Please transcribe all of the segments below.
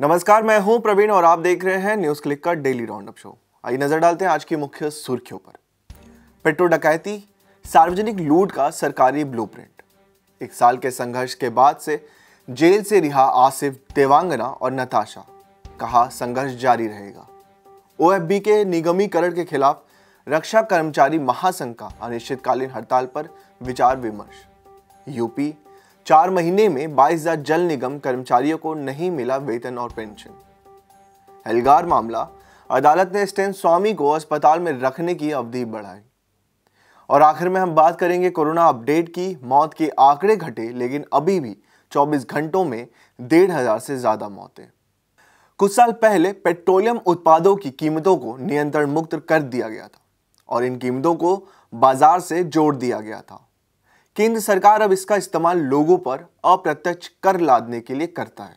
नमस्कार मैं हूं प्रवीण और आप देख रहे हैं न्यूज क्लिक का डेली राउंडअप शो आइए नजर डालते हैं आज की मुख्य सुर्खियों पर पेट्रो डकैती सार्वजनिक लूट का सरकारी ब्लूप्रिंट एक साल के संघर्ष के बाद से जेल से रिहा आसिफ देवांगना और नताशा कहा संघर्ष जारी रहेगा ओएफबी के निगमीकरण के खिलाफ रक्षा कर्मचारी महासंघ का अनिश्चितकालीन हड़ताल पर विचार विमर्श यूपी चार महीने में बाईस हजार जल निगम कर्मचारियों को नहीं मिला वेतन और पेंशन एल्गार मामला अदालत ने स्टेन स्वामी को अस्पताल में रखने की अवधि बढ़ाई और आखिर में हम बात करेंगे कोरोना अपडेट की मौत के आंकड़े घटे लेकिन अभी भी 24 घंटों में डेढ़ हजार से ज़्यादा मौतें कुछ साल पहले पेट्रोलियम उत्पादों की कीमतों को नियंत्रण मुक्त कर दिया गया था और इन कीमतों को बाजार से जोड़ दिया गया था केंद्र सरकार अब इसका इस्तेमाल लोगों पर अप्रत्यक्ष कर लादने के लिए करता है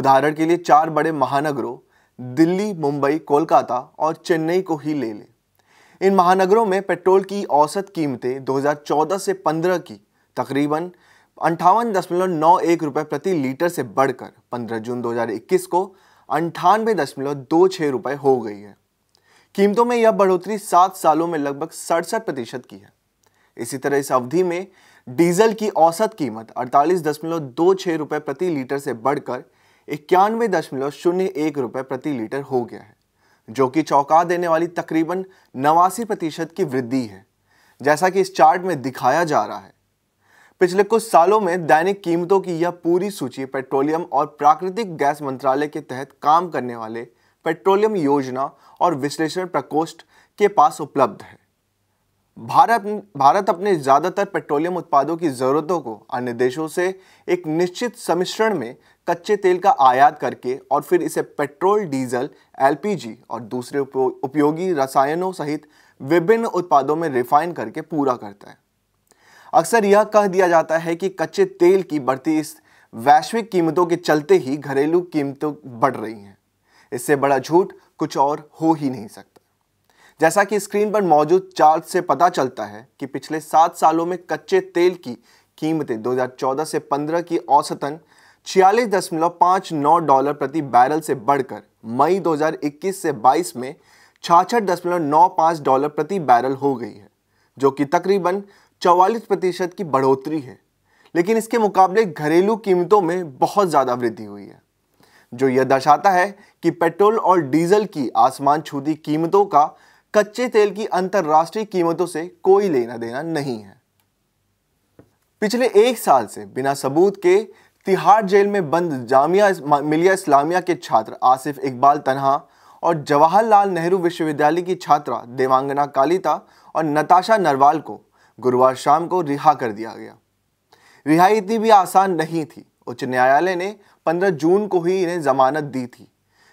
उदाहरण के लिए चार बड़े महानगरों दिल्ली मुंबई कोलकाता और चेन्नई को ही ले लें इन महानगरों में पेट्रोल की औसत कीमतें 2014 से 15 की तकरीबन अंठावन दशमलव नौ एक रुपये प्रति लीटर से बढ़कर 15 जून 2021 को अंठानवे दशमलव दो छः रुपये हो गई है कीमतों में यह बढ़ोतरी सात सालों में लगभग सड़सठ प्रतिशत की है इसी तरह इस अवधि में डीजल की औसत कीमत अड़तालीस दशमलव दो छः रुपये प्रति लीटर से बढ़कर इक्यानवे दशमलव शून्य एक रुपये प्रति लीटर हो गया है जो कि चौंका देने वाली तकरीबन नवासी प्रतिशत की वृद्धि है जैसा कि इस चार्ट में दिखाया जा रहा है पिछले कुछ सालों में दैनिक कीमतों की यह पूरी सूची पेट्रोलियम और प्राकृतिक गैस मंत्रालय के तहत काम करने वाले पेट्रोलियम योजना और विश्लेषण प्रकोष्ठ के पास उपलब्ध है भारत भारत अपने ज़्यादातर पेट्रोलियम उत्पादों की ज़रूरतों को अन्य देशों से एक निश्चित सम्मिश्रण में कच्चे तेल का आयात करके और फिर इसे पेट्रोल डीजल एलपीजी और दूसरे उपयोगी रसायनों सहित विभिन्न उत्पादों में रिफाइन करके पूरा करता है अक्सर यह कह दिया जाता है कि कच्चे तेल की बढ़ती इस वैश्विक कीमतों के चलते ही घरेलू कीमतों बढ़ रही हैं इससे बड़ा झूठ कुछ और हो ही नहीं सकता जैसा कि स्क्रीन पर मौजूद चार्ट से पता चलता है कि पिछले सात सालों में कच्चे तेल की कीमतें 2014 से 15 की औसतन छियालीस दशमलव पाँच नौ डॉलर प्रति बैरल से बढ़कर मई 2021 से 22 में छाछठ दशमलव नौ पाँच डॉलर प्रति बैरल हो गई है जो कि तकरीबन चौवालीस प्रतिशत की बढ़ोतरी है लेकिन इसके मुकाबले घरेलू कीमतों में बहुत ज़्यादा वृद्धि हुई है जो यह दर्शाता है कि पेट्रोल और डीजल की आसमान छूती कीमतों का कच्चे तेल की अंतर्राष्ट्रीय कीमतों से कोई लेना देना नहीं है पिछले एक साल से बिना सबूत के तिहाड़ जेल में बंद जामिया मिलिया इस्लामिया के छात्र आसिफ इकबाल तनहा और जवाहरलाल नेहरू विश्वविद्यालय की छात्रा देवांगना कालिता और नताशा नरवाल को गुरुवार शाम को रिहा कर दिया गया रिहाई इतनी भी आसान नहीं थी उच्च न्यायालय ने 15 जून को ही इन्हें जमानत दी थी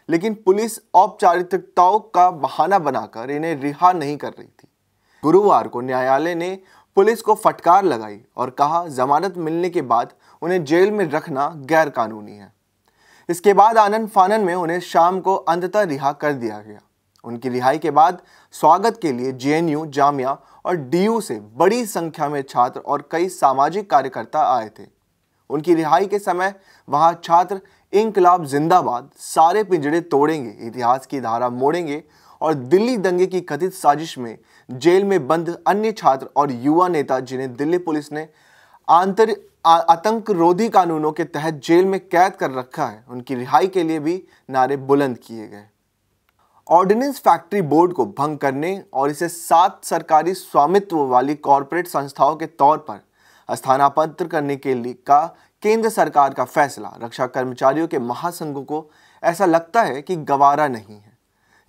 लेकिन पुलिस औपचारिकताओं का बहाना बनाकर इन्हें रिहा नहीं कर रही थी गुरुवार को न्यायालय ने पुलिस को फटकार लगाई और कहा जमानत मिलने के बाद उन्हें जेल में रखना गैर कानूनी है इसके बाद आनंद फानन में उन्हें शाम को अंततः रिहा कर दिया गया उनकी रिहाई के बाद स्वागत के लिए जे जामिया और डी से बड़ी संख्या में छात्र और कई सामाजिक कार्यकर्ता आए थे उनकी रिहाई के समय वहाँ छात्र इनकलाब जिंदाबाद सारे पिंजड़े तोड़ेंगे इतिहास की धारा मोड़ेंगे और दिल्ली दंगे की कथित साजिश में जेल में बंद अन्य छात्र और युवा नेता जिन्हें दिल्ली पुलिस ने आंतर आतंकरोधी कानूनों के तहत जेल में कैद कर रखा है उनकी रिहाई के लिए भी नारे बुलंद किए गए ऑर्डिनेंस फैक्ट्री बोर्ड को भंग करने और इसे सात सरकारी स्वामित्व वाली कॉरपोरेट संस्थाओं के तौर पर स्थानापन्न करने के लिए का केंद्र सरकार का फैसला रक्षा कर्मचारियों के महासंघों को ऐसा लगता है कि गवारा नहीं है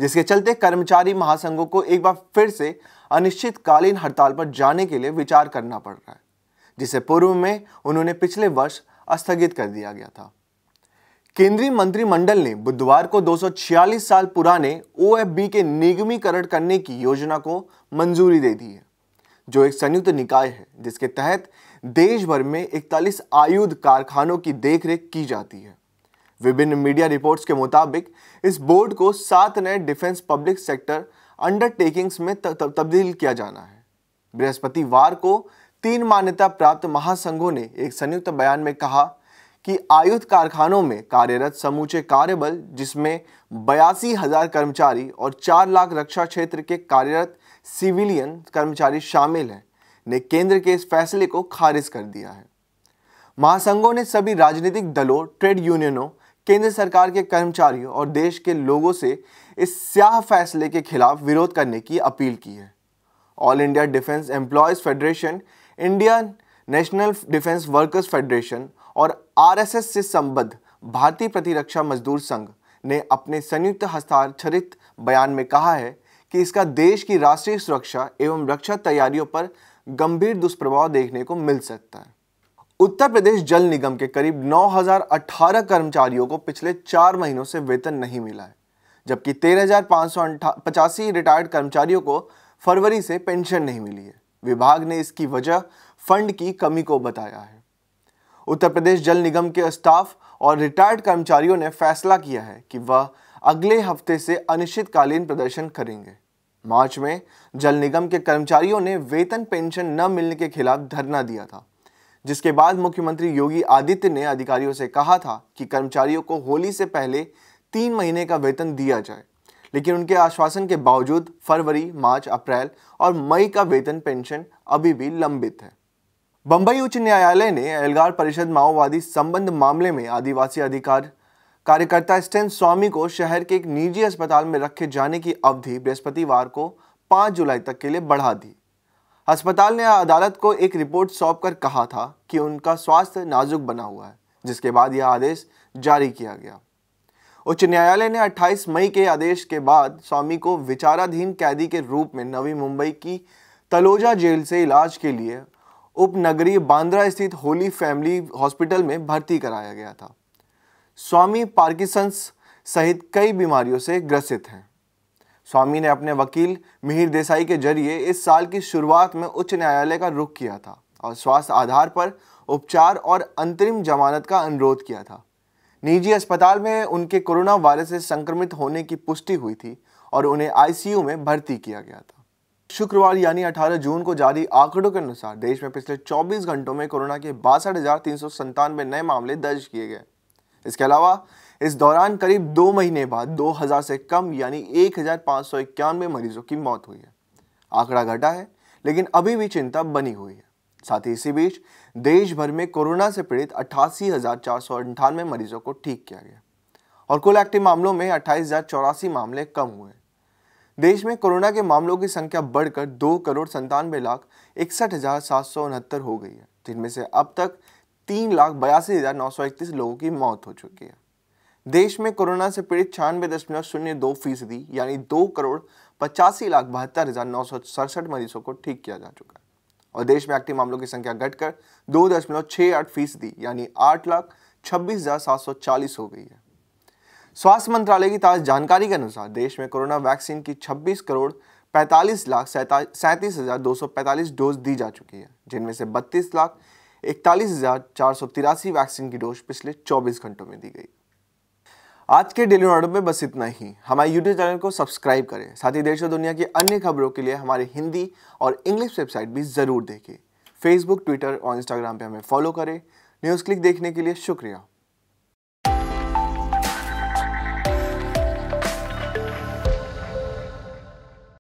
जिसके चलते कर्मचारी महासंघों को एक बार फिर से अनिश्चितकालीन हड़ताल पर जाने के लिए विचार करना पड़ रहा है जिसे पूर्व में उन्होंने पिछले वर्ष स्थगित कर दिया गया था केंद्रीय मंत्रिमंडल ने बुधवार को 246 साल पुराने ओ के निगमीकरण करने की योजना को मंजूरी दे दी है जो एक संयुक्त निकाय है जिसके तहत देश भर में इकतालीस आयुध कारखानों की देखरेख की जाती है विभिन्न मीडिया रिपोर्ट्स के मुताबिक इस बोर्ड को सात नए डिफेंस पब्लिक सेक्टर अंडरटेकिंग्स में तब्दील किया जाना है बृहस्पतिवार को तीन मान्यता प्राप्त महासंघों ने एक संयुक्त बयान में कहा कि आयुध कारखानों में कार्यरत समूचे कार्यबल जिसमें बयासी हजार कर्मचारी और चार लाख रक्षा क्षेत्र के कार्यरत सिविलियन कर्मचारी शामिल हैं ने केंद्र के इस फैसले को खारिज कर दिया है महासंघों ने सभी राजनीतिक दलों ट्रेड यूनियनों केंद्र सरकार के कर्मचारियों और देश के लोगों से इस स्याह फैसले के खिलाफ विरोध करने की अपील की है All India Defence Employees Federation India National Defence Workers Federation और आरएसएस से संबद्ध भारतीय प्रतिरक्षा मजदूर संघ ने अपने संयुक्त हस्ताक्षरित बयान में कहा है कि इसका देश की राष्ट्रीय सुरक्षा एवं रक्षा तैयारियों पर गंभीर दुष्प्रभाव देखने को मिल सकता है उत्तर प्रदेश जल निगम के करीब 9,018 कर्मचारियों को पिछले चार महीनों से वेतन नहीं मिला है जबकि तेरह रिटायर्ड कर्मचारियों को फरवरी से पेंशन नहीं मिली है विभाग ने इसकी वजह फंड की कमी को बताया है उत्तर प्रदेश जल निगम के स्टाफ और रिटायर्ड कर्मचारियों ने फैसला किया है कि वह अगले हफ्ते से अनिश्चितकालीन प्रदर्शन करेंगे मार्च में जल निगम के कर्मचारियों ने वेतन पेंशन न मिलने के खिलाफ धरना दिया था जिसके बाद मुख्यमंत्री योगी आदित्य ने अधिकारियों से कहा था कि कर्मचारियों को होली से पहले तीन महीने का वेतन दिया जाए लेकिन उनके आश्वासन के बावजूद फरवरी मार्च अप्रैल और मई का वेतन पेंशन अभी भी लंबित है बंबई उच्च न्यायालय ने एल्गार परिषद माओवादी संबंध मामले में आदिवासी अधिकार कार्यकर्ता स्टेन स्वामी को शहर के एक निजी अस्पताल में रखे जाने की अवधि बृहस्पतिवार को 5 जुलाई तक के लिए बढ़ा दी अस्पताल ने अदालत को एक रिपोर्ट सौंपकर कहा था कि उनका स्वास्थ्य नाजुक बना हुआ है जिसके बाद यह आदेश जारी किया गया उच्च न्यायालय ने 28 मई के आदेश के बाद स्वामी को विचाराधीन कैदी के रूप में नवी मुंबई की तलोजा जेल से इलाज के लिए उपनगरीय बांद्रा स्थित होली फैमिली हॉस्पिटल में भर्ती कराया गया था स्वामी पार्किसंस सहित कई बीमारियों से ग्रसित हैं स्वामी ने अपने वकील मिहिर देसाई के जरिए इस साल की शुरुआत में उच्च न्यायालय का रुख किया था और स्वास्थ्य आधार पर उपचार और अंतरिम जमानत का अनुरोध किया था निजी अस्पताल में उनके कोरोना वायरस से संक्रमित होने की पुष्टि हुई थी और उन्हें आईसीयू में भर्ती किया गया था शुक्रवार यानी 18 जून को जारी आंकड़ों के अनुसार देश में पिछले 24 घंटों में कोरोना के बासठ नए मामले दर्ज किए गए इसके अलावा इस दौरान करीब दो महीने बाद 2000 से कम यानी एक मरीजों की मौत हुई है आंकड़ा घटा है लेकिन अभी भी चिंता बनी हुई है साथ ही इसी बीच देश भर में कोरोना से पीड़ित अट्ठासी मरीजों को ठीक किया गया और कुल एक्टिव मामलों में अट्ठाईस मामले कम हुए देश में कोरोना के मामलों की संख्या बढ़कर दो करोड़ संतानवे लाख इकसठ हज़ार सात सौ उनहत्तर हो गई है जिनमें से अब तक तीन लाख बयासी हज़ार नौ सौ इकतीस लोगों की मौत हो चुकी है देश में कोरोना से पीड़ित छियानवे दशमलव शून्य दो फीसदी यानी दो करोड़ पचासी लाख बहत्तर हज़ार नौ सौ सड़सठ मरीजों को ठीक किया जा चुका है और देश में एक्टिव मामलों की संख्या घटकर दो दशमलव छः आठ फीसदी यानी आठ लाख छब्बीस हज़ार सात सौ चालीस हो गई है स्वास्थ्य मंत्रालय की ताज़ा जानकारी के अनुसार देश में कोरोना वैक्सीन की 26 करोड़ 45 लाख सैंतीस हज़ार दो सौ पैंतालीस डोज दी जा चुकी है जिनमें से 32 लाख इकतालीस हज़ार चार सौ तिरासी वैक्सीन की डोज पिछले 24 घंटों में दी गई आज के डेली नोडो में बस इतना ही हमारे यूट्यूब चैनल को सब्सक्राइब करें साथ ही देश और दुनिया की अन्य खबरों के लिए हमारे हिंदी और इंग्लिश वेबसाइट भी ज़रूर देखें फेसबुक ट्विटर और इंस्टाग्राम पर हमें फॉलो करें न्यूज़ क्लिक देखने के लिए शुक्रिया